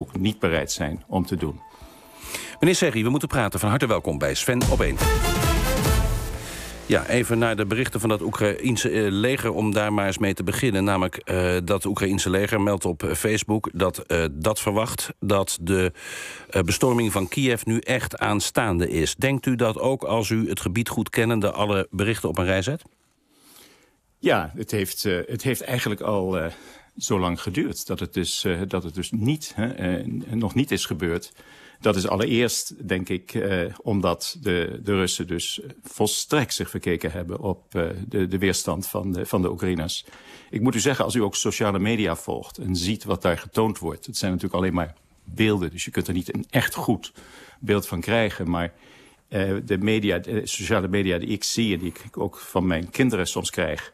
ook niet bereid zijn om te doen. Meneer Serri, we moeten praten. Van harte welkom bij Sven op 1. Ja, even naar de berichten van dat Oekraïense eh, leger... om daar maar eens mee te beginnen. Namelijk dat eh, dat Oekraïense leger meldt op Facebook dat eh, dat verwacht... dat de uh, bestorming van Kiev nu echt aanstaande is. Denkt u dat ook als u het gebied goed kennende... alle berichten op een rij zet? Ja, het heeft, het heeft eigenlijk al zo lang geduurd. Dat het dus, eh, dat het dus niet, hè, eh, nog niet is gebeurd. Dat is allereerst, denk ik, eh, omdat de, de Russen dus volstrekt zich verkeken hebben op de, de weerstand van de, van de Oekraïners. Ik moet u zeggen, als u ook sociale media volgt en ziet wat daar getoond wordt. Het zijn natuurlijk alleen maar beelden, dus je kunt er niet een echt goed beeld van krijgen. Maar de media, de sociale media die ik zie en die ik ook van mijn kinderen soms krijg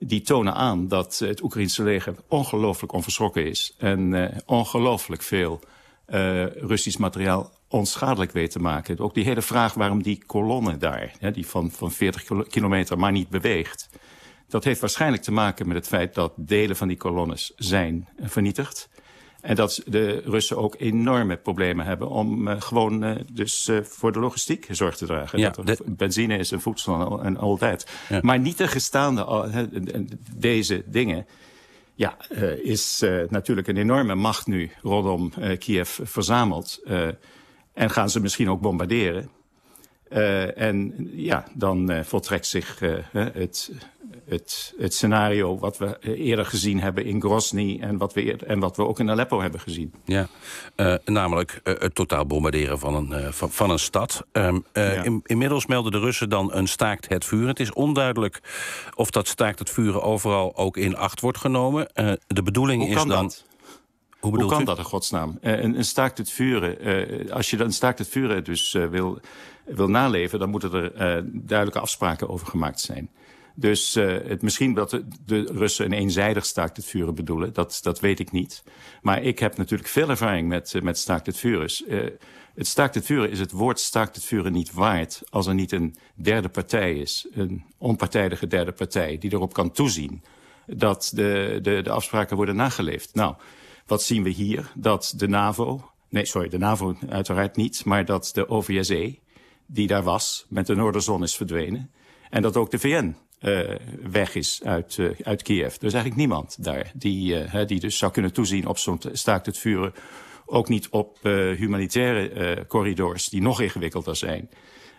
die tonen aan dat het Oekraïnse leger ongelooflijk onverschrokken is... en uh, ongelooflijk veel eh, Russisch materiaal onschadelijk weet te maken. Ook die hele vraag waarom die kolonne daar, hè, die van, van 40 kilometer maar niet beweegt... dat heeft waarschijnlijk te maken met het feit dat delen van die kolonnes zijn vernietigd. En dat de Russen ook enorme problemen hebben om eh, gewoon eh, dus, eh, voor de logistiek zorg te dragen. dat Benzine is een voedsel en altijd. Maar niet de gestaande deze dingen. Ja, is natuurlijk een enorme macht nu rondom Kiev verzameld. en gaan ze misschien ook bombarderen. Eh, en ja, dan uh, voltrekt zich eh, het, het, het, scenario wat we eerder gezien hebben in Grozny... en wat we, en wat we ook in Aleppo hebben gezien. Ja, namelijk het totaal bombarderen van een, van, van, een stad. Ehm, in, inmiddels melden de Russen dan een staakt het vuren. Het is onduidelijk of dat staakt het vuren overal ook in acht wordt genomen. de bedoeling is dan... Hoe, kan dat in godsnaam? Eh, een, een, staakt het vuren. Eh, als je dan staakt het vuren dus eh, wil, wil naleven, dan moeten er duidelijke afspraken over gemaakt zijn. Dus het, misschien dat de, Russen een eenzijdig staakt het vuren bedoelen, dat, dat weet ik niet. Maar ik heb natuurlijk veel ervaring met, met staakt het vuren. Uh, het staakt het vuren is het woord staakt het vuren niet waard als er niet een derde partij is. Een onpartijdige derde partij die erop kan toezien dat de, de, de afspraken worden nageleefd. Nou, wat zien we hier? Dat de NAVO, nee sorry, de NAVO uiteraard niet, maar dat de OVSE, die daar was, met de Noorderzon is verdwenen. En dat ook de VN eh, weg is uit, eh, uit Kiev. Er is eigenlijk niemand daar die, eh, die dus zou kunnen toezien op zo'n staakt het vuren. Ook niet op humanitaire corridors die nog ingewikkelder zijn.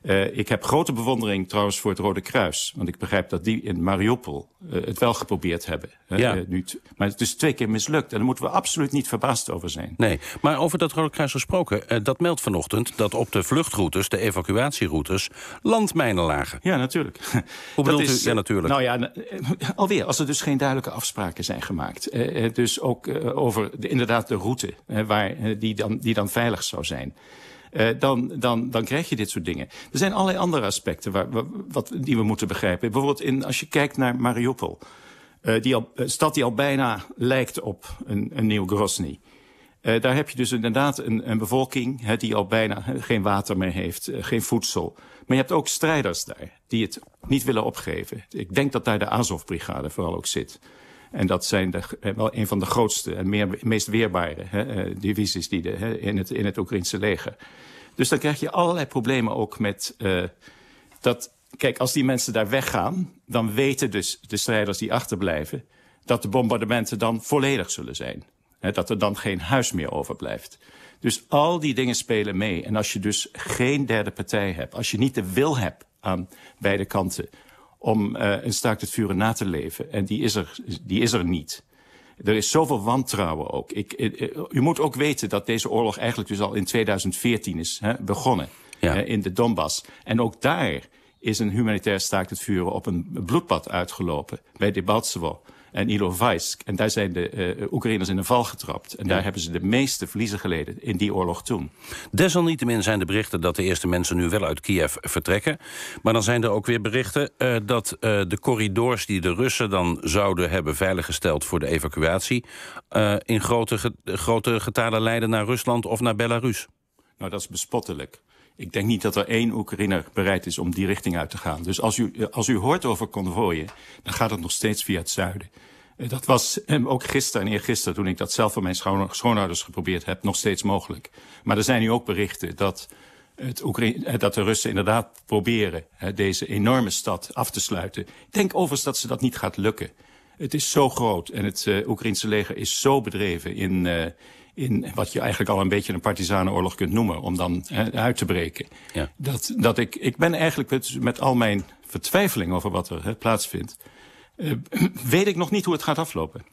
Eh, ik heb grote bewondering trouwens voor het Rode Kruis. Want ik begrijp dat die in Mariupol eh, het wel geprobeerd hebben. ja. Eh, nu maar het is twee keer mislukt. En daar moeten we absoluut niet verbaasd over zijn. Nee, maar over dat Rode Kruis gesproken. dat meldt vanochtend dat op de vluchtroutes, de evacuatieroutes... landmijnen lagen. Ja, natuurlijk. Hoe dat bedoelt is, Ja, natuurlijk. Nou ja, alweer. Als er dus geen duidelijke afspraken zijn gemaakt. dus ook over inderdaad de route waar, die, dan, die dan veilig zou zijn. Eh, dan, dan, dan krijg je dit soort dingen. Er zijn allerlei andere aspecten waar, wat, die we moeten begrijpen. Bijvoorbeeld in, als je kijkt naar Mariupol. Uh, die eh, stad die al bijna lijkt op een, een nieuw Grozny. daar heb je dus inderdaad een, een bevolking die al bijna geen water meer heeft, geen voedsel. Maar je hebt ook strijders daar die het niet willen opgeven. Ik denk dat daar de Azov-brigade vooral ook zit. En dat zijn de, wel een van de grootste en meest weerbare hè, eh, divisies die de, hè, in, het, in het Oekraïnse leger. Dus dan krijg je allerlei problemen ook met eh, dat. Kijk, als die mensen daar weggaan, dan weten dus de strijders die achterblijven dat de bombardementen dan volledig zullen zijn. Hè, dat er dan geen huis meer overblijft. Dus al die dingen spelen mee. En als je dus geen derde partij hebt, als je niet de wil hebt aan beide kanten om uh, een staakt het vuren na te leven. En die is er, die is er niet. Er is zoveel wantrouwen ook. Ik, eh, eh, u moet ook weten dat deze oorlog eigenlijk dus al in 2014 is hè, begonnen. Ja. Hè, in de Donbass. En ook daar is een humanitair staakt het vuren op een bloedpad uitgelopen. Bij Debaltsevo en Ilovaisk. En daar zijn de eh, Oekraïners in een val getrapt. En daar hebben ze de meeste verliezen geleden in die oorlog toen. Desalniettemin zijn de berichten dat de eerste mensen nu wel uit Kiev vertrekken. Maar dan zijn er ook weer berichten eh, dat eh, de corridors die de Russen dan zouden hebben veiliggesteld voor de evacuatie. in grote, grote getalen leiden naar Rusland of naar Belarus. Nou, dat is bespottelijk. Ik denk niet dat er één Oekraïner bereid is om die richting uit te gaan. Dus als u, eh, als u hoort over konvooien, dan gaat het nog steeds via het zuiden. Eh, dat was ehm, ook gisteren en eergisteren, toen ik dat zelf van mijn schoonouders geprobeerd heb, nog steeds mogelijk. Maar er zijn nu ook berichten dat, het Oekraïne, eh, dat de Russen inderdaad proberen deze enorme stad af te sluiten. Ik denk overigens dat ze dat niet gaat lukken. Het is zo groot en het Oekraïense leger is zo bedreven in, in wat je eigenlijk al een beetje een partisanenoorlog kunt noemen... om dan uit te breken. Ja. Dat, dat ik, ik ben eigenlijk met, met al mijn vertwijfeling over wat er plaatsvindt... Eh, weet ik nog niet hoe het gaat aflopen.